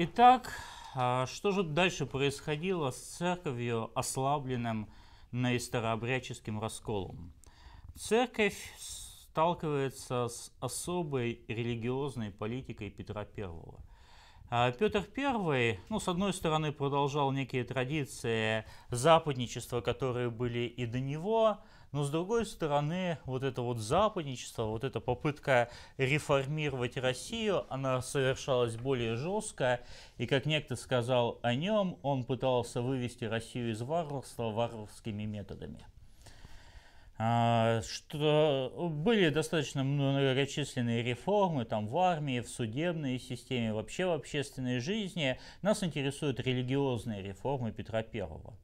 Итак, а, что же дальше происходило с церковью, ослабленным наистерообрядческим расколом? Церковь сталкивается с особой религиозной политикой Петра Первого. А Петр I, ну, с одной стороны, продолжал некие традиции западничества, которые были и до него, но с другой стороны, вот это вот западничество, вот эта попытка реформировать Россию, она совершалась более жестко, и как некто сказал о нем, он пытался вывести Россию из варварства варварскими методами. А, что были достаточно многочисленные реформы там, в армии, в судебной системе, вообще в общественной жизни. Нас интересуют религиозные реформы Петра Первого.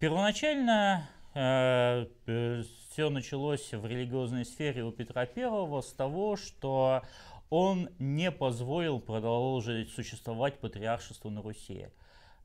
Первоначально э, э все началось в религиозной сфере у Петра Первого с того, что он не позволил продолжить существовать патриаршеству на Руси.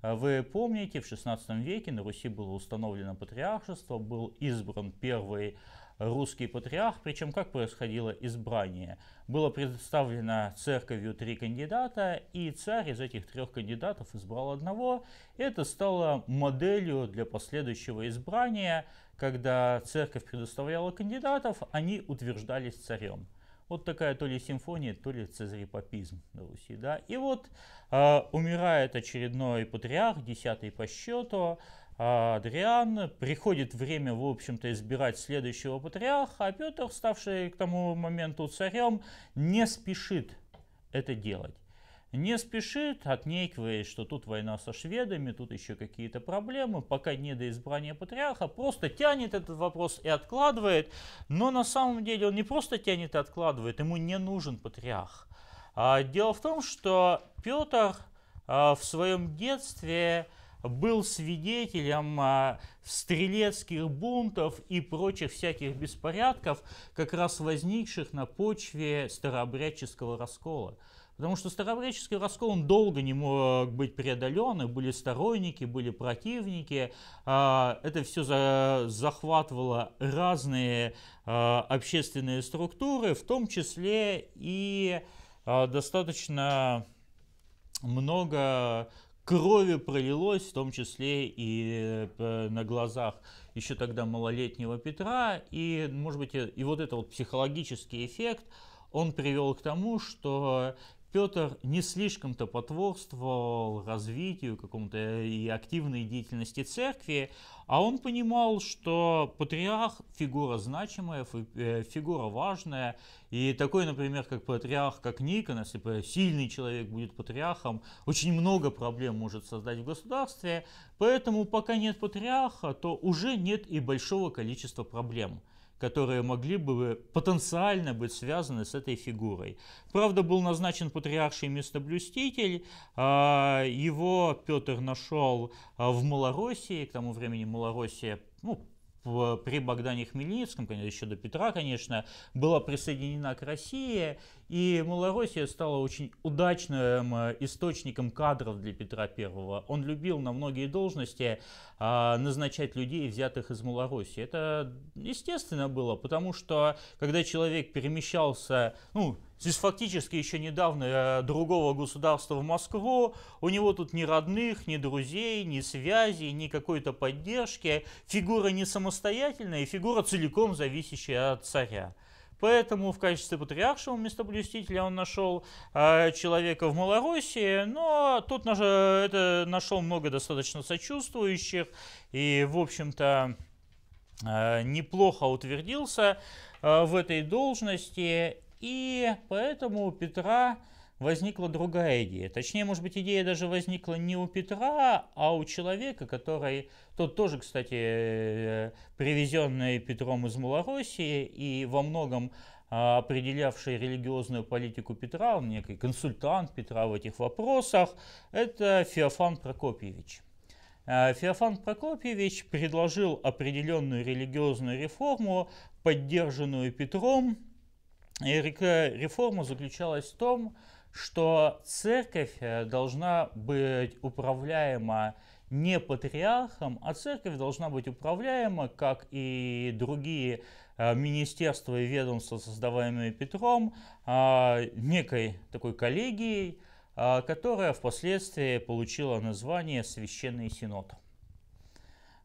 А вы помните, в XVI веке на Руси было установлено патриаршество, был избран первый русский патриарх, причем как происходило избрание. Было представлено церковью три кандидата, и царь из этих трех кандидатов избрал одного. Это стало моделью для последующего избрания, когда церковь предоставляла кандидатов, они утверждались царем. Вот такая то ли симфония, то ли цезарепопизм на Руси. Да? И вот э, умирает очередной патриарх, десятый по счету, э, Адриан. Приходит время, в общем-то, избирать следующего патриарха, а Петр, ставший к тому моменту царем, не спешит это делать не спешит, отнекиваясь, что тут война со шведами, тут еще какие-то проблемы, пока не до избрания патриарха, просто тянет этот вопрос и откладывает. Но на самом деле он не просто тянет и откладывает, ему не нужен патриарх. А, дело в том, что Петр а, в своем детстве был свидетелем а, стрелецких бунтов и прочих всяких беспорядков, как раз возникших на почве старообрядческого раскола. Потому что старообрядческий раскол он долго не мог быть преодолен, и были сторонники, были противники. А, это все захватывало разные а, общественные структуры, в том числе и а, достаточно много крови пролилось, в том числе и э, на глазах еще тогда малолетнего Петра. И, может быть, и вот этот вот психологический эффект, он привел к тому, что Петр не слишком-то потворствовал развитию какому-то и активной деятельности церкви, а он понимал, что патриарх – фигура значимая, э, фигура важная, и такой, например, как патриарх, как Никон, если сильный человек будет патриархом, очень много проблем может создать в государстве, поэтому пока нет патриарха, то уже нет и большого количества проблем – которые могли бы э, потенциально быть связаны с этой фигурой. Правда, был назначен патриарший местоблюститель, а, его Петр нашел а, в Малороссии, к тому времени Малороссия ну, при Богдане Хмельницком, конечно, еще до Петра, конечно, была присоединена к России, и Малороссия стала очень удачным э, источником кадров для Петра Первого. Он любил на многие должности а, назначать людей, взятых из Малороссии. Это естественно было, потому что когда человек перемещался, ну, Здесь фактически еще недавно э, другого государства в Москву. У него тут ни родных, ни друзей, ни связей, ни какой-то поддержки. Фигура не самостоятельная, фигура целиком зависящая от царя. Поэтому в качестве патриаршего местоблюстителя он нашел э, человека в Малороссии, но тут наш, это нашел много достаточно сочувствующих и, в общем-то, э, неплохо утвердился э, в этой должности. И поэтому Петра возникла другая идея. Точнее, может быть, идея даже возникла не у Петра, а у человека, который, тот тоже, кстати, э, привезенный Петром из Малороссии и во многом а, определявший религиозную политику Петра, он некий консультант Петра в этих вопросах, это Феофан Прокопьевич. Э, Феофан Прокопьевич предложил определенную религиозную реформу, поддержанную Петром. И реформа заключалась в том, что что церковь э, должна быть управляема не патриархом, а церковь должна быть управляема, как и другие э, министерства и ведомства, создаваемые Петром, э, некой такой коллегией, которая впоследствии получила название Священный Синод.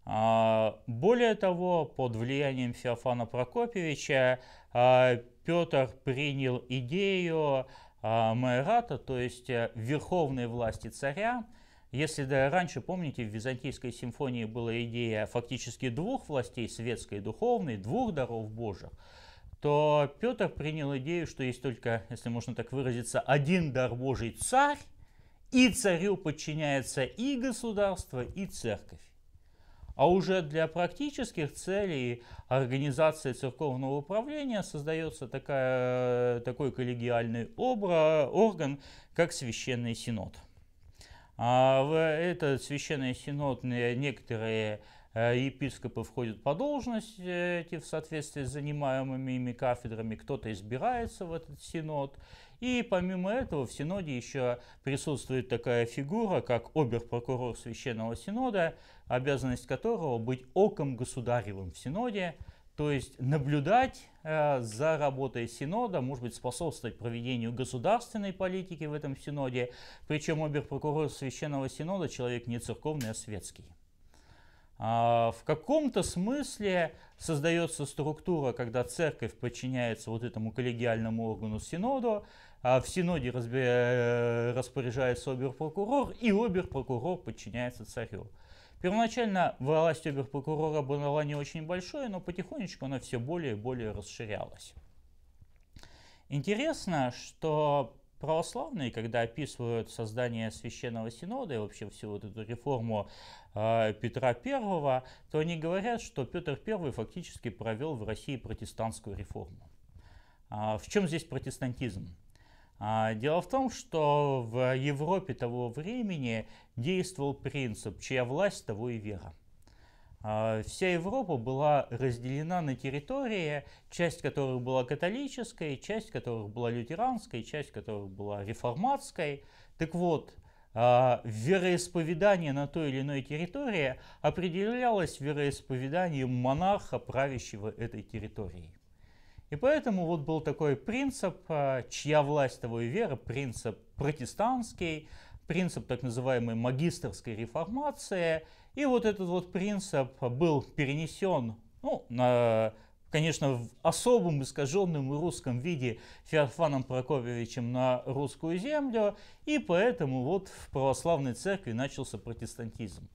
Более того, под влиянием Феофана Прокопьевича Петр принял идею а, майората, то есть э, верховной власти царя. Если да, раньше, помните, в Византийской симфонии была идея фактически двух властей, светской и духовной, двух даров божьих, то Петр принял идею, что есть только, если можно так выразиться, один дар божий царь, и царю подчиняется и государство, и церковь. А уже для практических целей организации церковного управления создается такая, э, такой коллегиальный обра, орган, как Священный Синод. А в этот Священный Синод некоторые э, епископы входят по должности в соответствии с занимаемыми ими кафедрами, кто-то избирается в этот синод, и помимо этого в Синоде еще присутствует такая фигура, как оберпрокурор Священного Синода, обязанность которого быть оком государевым в Синоде, то есть наблюдать э, за работой Синода, может быть, способствовать проведению государственной политики в этом Синоде. Причем оберпрокурор Священного Синода человек не церковный, а светский. А, в каком-то смысле создается структура, когда церковь подчиняется вот этому коллегиальному органу Синоду, а в Синоде разбе... Э, распоряжается оберпрокурор, и оберпрокурор подчиняется царю. Первоначально власть оберпрокурора была не очень большой, но потихонечку она все более и более расширялась. Интересно, что православные, когда описывают создание Священного Синода и вообще всю вот эту реформу э, Петра I, то они говорят, что Петр I фактически провел в России протестантскую реформу. А в чем здесь протестантизм? А, дело в том, что в Европе того времени действовал принцип «чья власть, того и вера». А, вся Европа была разделена на территории, часть которых была католической, часть которых была лютеранской, часть которых была реформатской. Так вот, а, вероисповедание на той или иной территории определялось вероисповеданием монарха, правящего этой территорией. И поэтому вот был такой принцип, а, чья власть того и вера, принцип протестантский, принцип так называемой магистрской реформации. И вот этот вот принцип был перенесен, ну, на, конечно, в особом искаженном русском виде Феофаном Прокофьевичем на русскую землю, и поэтому вот в православной церкви начался протестантизм.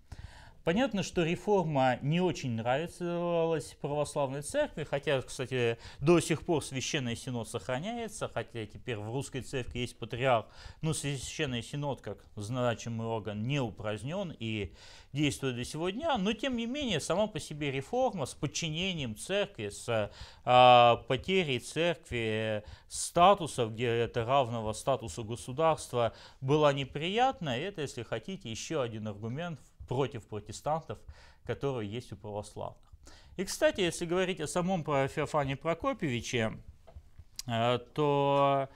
Понятно, что реформа не очень нравилась православной церкви, хотя, кстати, до сих пор священный синод сохраняется, хотя теперь в русской церкви есть патриарх, но священный синод как значимый орган не упразднен и действует до сегодня. но тем не менее сама по себе реформа с подчинением церкви, с э, потерей церкви статуса, где это равного статусу государства, была неприятна. Это, если хотите, еще один аргумент в против протестантов, которые есть у православных. И, кстати, если говорить о самом Феофане Прокопьевиче, э, то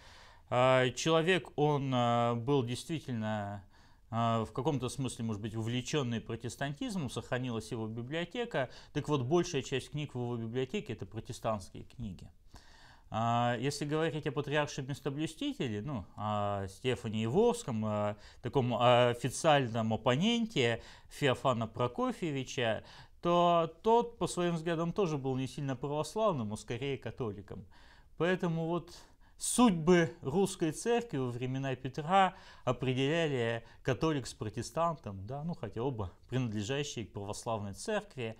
э, человек, он э, был действительно в каком-то смысле, может быть, увлеченный протестантизмом, сохранилась его библиотека. Так вот, большая часть книг в его библиотеке – это протестантские книги. А, если говорить о патриарше местоблюстителе, ну, о Стефане Еворском, таком официальном оппоненте Феофана Прокофьевича, то тот, по своим взглядам, тоже был не сильно православным, а скорее католиком. Поэтому вот судьбы русской церкви во времена Петра определяли католик с протестантом, да, ну, хотя оба принадлежащие к православной церкви.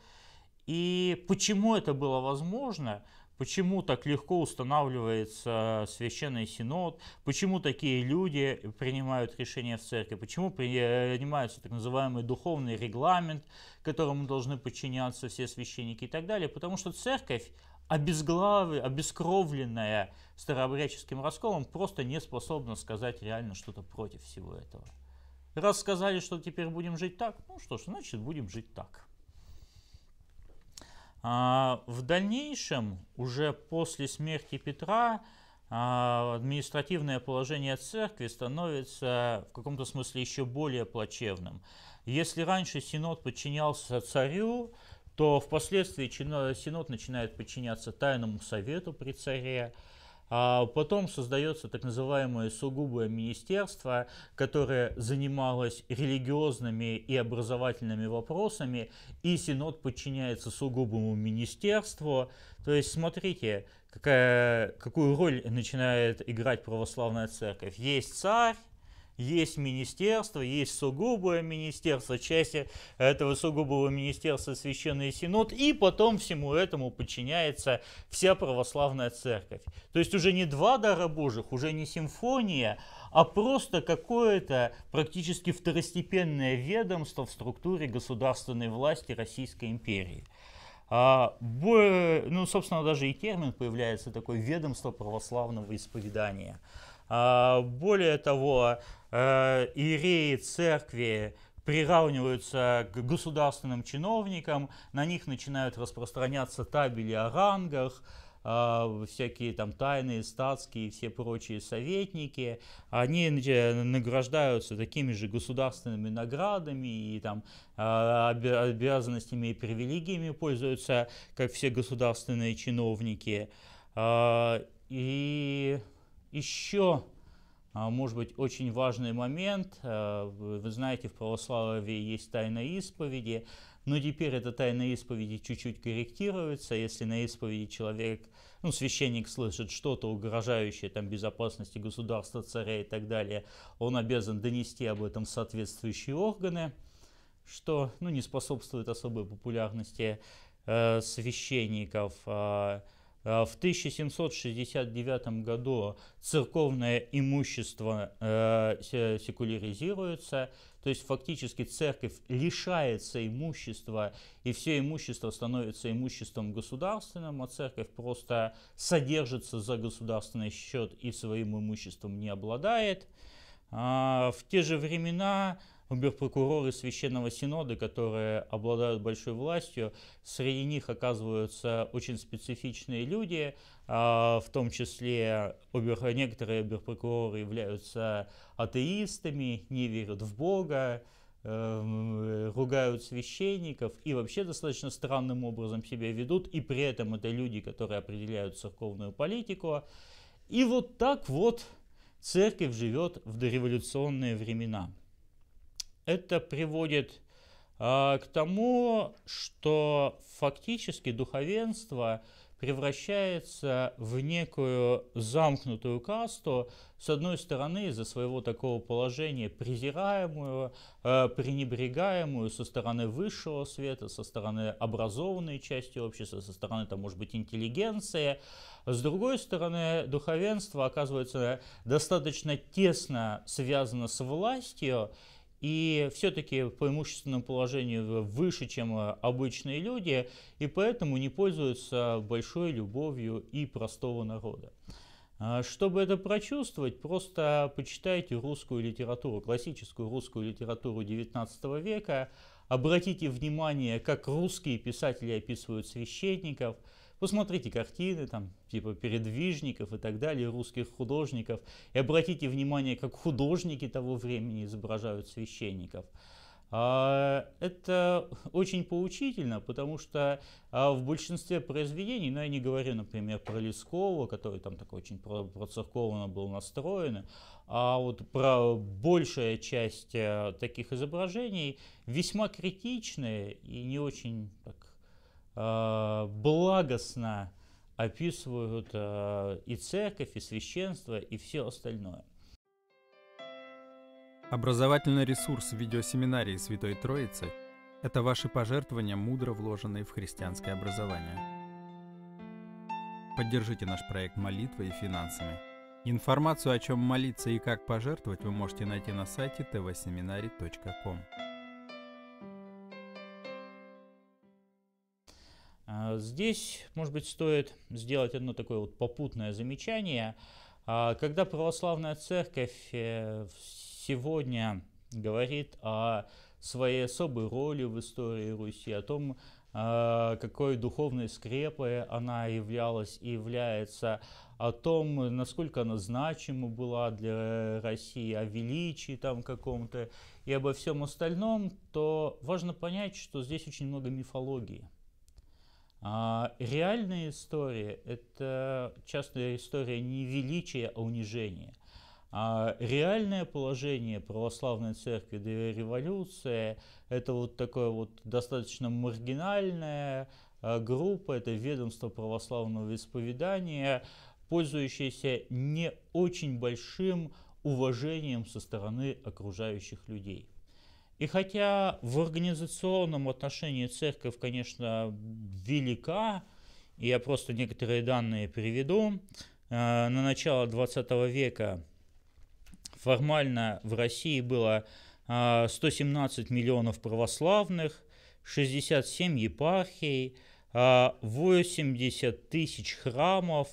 И почему это было возможно? Почему так легко устанавливается священный синод? Почему такие люди принимают решения в церкви? Почему принимаются так называемый духовный регламент, которому должны подчиняться все священники и так далее? Потому что церковь обезглавы, обескровленная старообрядческим расколом, просто не способна сказать реально что-то против всего этого. Раз сказали, что теперь будем жить так, ну что ж, значит будем жить так. А, в дальнейшем, уже после смерти Петра, а, административное положение церкви становится в каком-то смысле еще более плачевным. Если раньше Синод подчинялся царю, то впоследствии Синод начинает подчиняться Тайному Совету при царе, а потом создается так называемое сугубое министерство, которое занималось религиозными и образовательными вопросами, и Синод подчиняется сугубому министерству. То есть, смотрите, какая, какую роль начинает играть православная церковь. Есть царь, есть министерство, есть сугубое министерство, часть этого сугубого министерства Священный Синод, и потом всему этому подчиняется вся православная церковь. То есть уже не два дара Божьих, уже не симфония, а просто какое-то практически второстепенное ведомство в структуре государственной власти Российской империи. А, бо, ну, собственно, даже и термин появляется такой ведомство православного исповедания. А, более того, э, иереи церкви приравниваются к государственным чиновникам, на них начинают распространяться табели о рангах, а, всякие там тайные, статские и все прочие советники, они награждаются такими же государственными наградами и там а, обязанностями и привилегиями пользуются, как все государственные чиновники. И еще, а, может быть, очень важный момент. А, вы знаете, в православии есть тайна исповеди, но теперь эта тайна исповеди чуть-чуть корректируется. Если на исповеди человек, ну, священник слышит что-то угрожающее там, безопасности государства, царя и так далее, он обязан донести об этом соответствующие органы, что ну, не способствует особой популярности э, священников. Э, Э, в 1769 году церковное имущество э, секуляризируется, то есть фактически церковь лишается имущества, и все имущество становится имуществом государственным, а церковь просто содержится за государственный счет и своим имуществом не обладает. А, в те же времена оберпрокуроры Священного Синода, которые обладают большой властью. Среди них оказываются очень специфичные люди, а, в том числе обер... некоторые оберпрокуроры являются атеистами, не верят в Бога, эм, ругают священников и вообще достаточно странным образом себя ведут, и при этом это люди, которые определяют церковную политику. И вот так вот церковь живет в дореволюционные времена. Это приводит а, к тому, что фактически духовенство превращается в некую замкнутую касту, с одной стороны, из-за своего такого положения презираемую, а, пренебрегаемую со стороны высшего света, со стороны образованной части общества, со стороны, там, может быть, интеллигенции. С другой стороны, духовенство оказывается достаточно тесно связано с властью, и все-таки по имущественному положению выше, чем э, обычные люди, и поэтому не пользуются большой любовью и простого народа. Э, чтобы это прочувствовать, просто почитайте русскую литературу, классическую русскую литературу XIX века, обратите внимание, как русские писатели описывают священников – Посмотрите картины, там, типа передвижников и так далее, русских художников, и обратите внимание, как художники того времени изображают священников. А, это очень поучительно, потому что а, в большинстве произведений, ну я не говорю, например, про Лескова, который там такой очень процерковно был настроен, а вот про большая часть э, таких изображений весьма критичные и не очень так, Э, благостно описывают э, и церковь, и священство, и все остальное. Образовательный ресурс видеосеминарии Святой Троицы – это ваши пожертвования, мудро вложенные в христианское образование. Поддержите наш проект молитвой и финансами. Информацию, о чем молиться и как пожертвовать, вы можете найти на сайте tvseminary.com. А, здесь, может быть, стоит сделать одно такое вот попутное замечание. А, когда православная церковь э, сегодня говорит о своей особой роли в истории Руси, о том, а, какой духовной скрепой она являлась и является, о том, насколько она значима была для России, о величии там каком-то и обо всем остальном, то важно понять, что здесь очень много мифологии. А, реальная история – это часто история не величия, а унижения. А реальное положение православной церкви до революции – это вот такое вот достаточно маргинальная группа, это ведомство православного исповедания, пользующееся не очень большим уважением со стороны окружающих людей. И хотя в организационном отношении церковь, конечно, велика, и я просто некоторые данные приведу, э, на начало 20 века формально в России было 117 э, миллионов православных, 67 епархий, 80 э, тысяч храмов,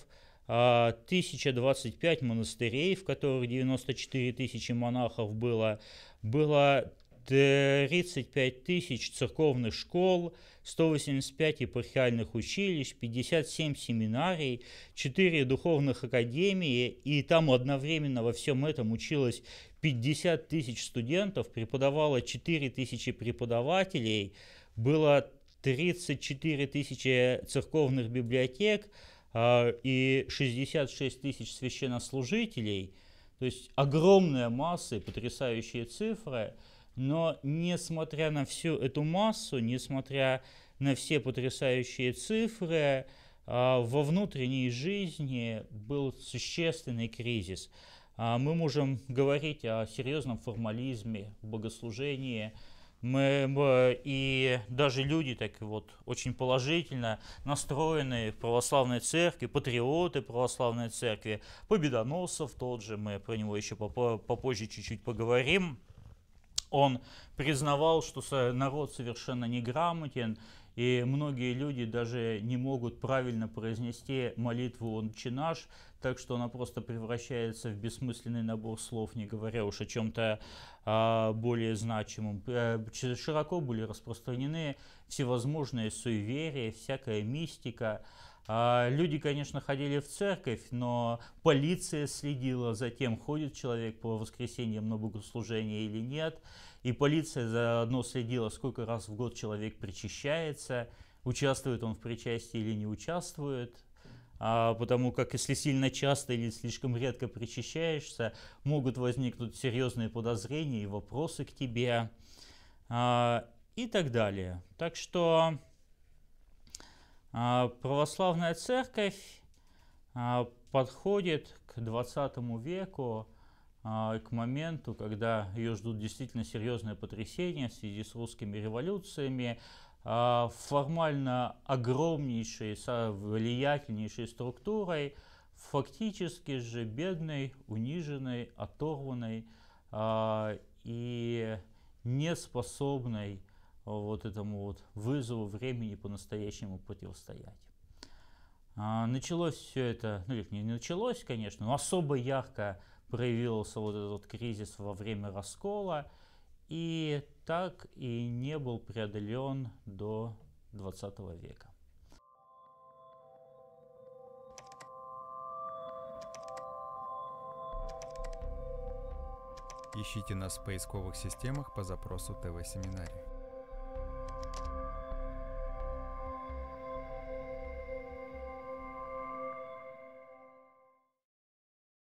1025 монастырей, в которых 94 тысячи монахов было, было 35 тысяч церковных школ, 185 епархиальных училищ, 57 семинарий, 4 духовных академии, и там одновременно во всем этом училось 50 тысяч студентов, преподавало 4 тысячи преподавателей, было 34 тысячи церковных библиотек э, и 66 тысяч священнослужителей. То есть огромные массы, потрясающие цифры – но несмотря на всю эту массу, несмотря на все потрясающие цифры, а, во внутренней жизни был существенный кризис. А, мы можем говорить о серьезном формализме, богослужении, мы, и даже люди так вот очень положительно настроенные в православной церкви, патриоты православной церкви, победоносов тот же, мы про него еще попозже чуть-чуть поговорим – он признавал, что народ совершенно неграмотен, и многие люди даже не могут правильно произнести молитву «Отче наш», так что она просто превращается в бессмысленный набор слов, не говоря уж о чем-то а, более значимом. Э, широко были распространены всевозможные суеверия, всякая мистика, а, люди, конечно, ходили в церковь, но полиция следила за тем, ходит человек по воскресеньям на богослужение или нет. И полиция заодно следила, сколько раз в год человек причащается, участвует он в причастии или не участвует. А, потому как если сильно часто или слишком редко причащаешься, могут возникнуть серьезные подозрения и вопросы к тебе а, и так далее. Так что а, православная церковь а, подходит к 20 веку, а, к моменту, когда ее ждут действительно серьезные потрясения в связи с русскими революциями, формально огромнейшей, влиятельнейшей структурой, фактически же бедной, униженной, оторванной и неспособной вот этому вот вызову времени по-настоящему противостоять. А, началось все это, ну, не началось, конечно, но особо ярко проявился вот этот вот кризис во время раскола, и так и не был преодолен до 20 века. Ищите нас в поисковых системах по запросу ТВ-семинария.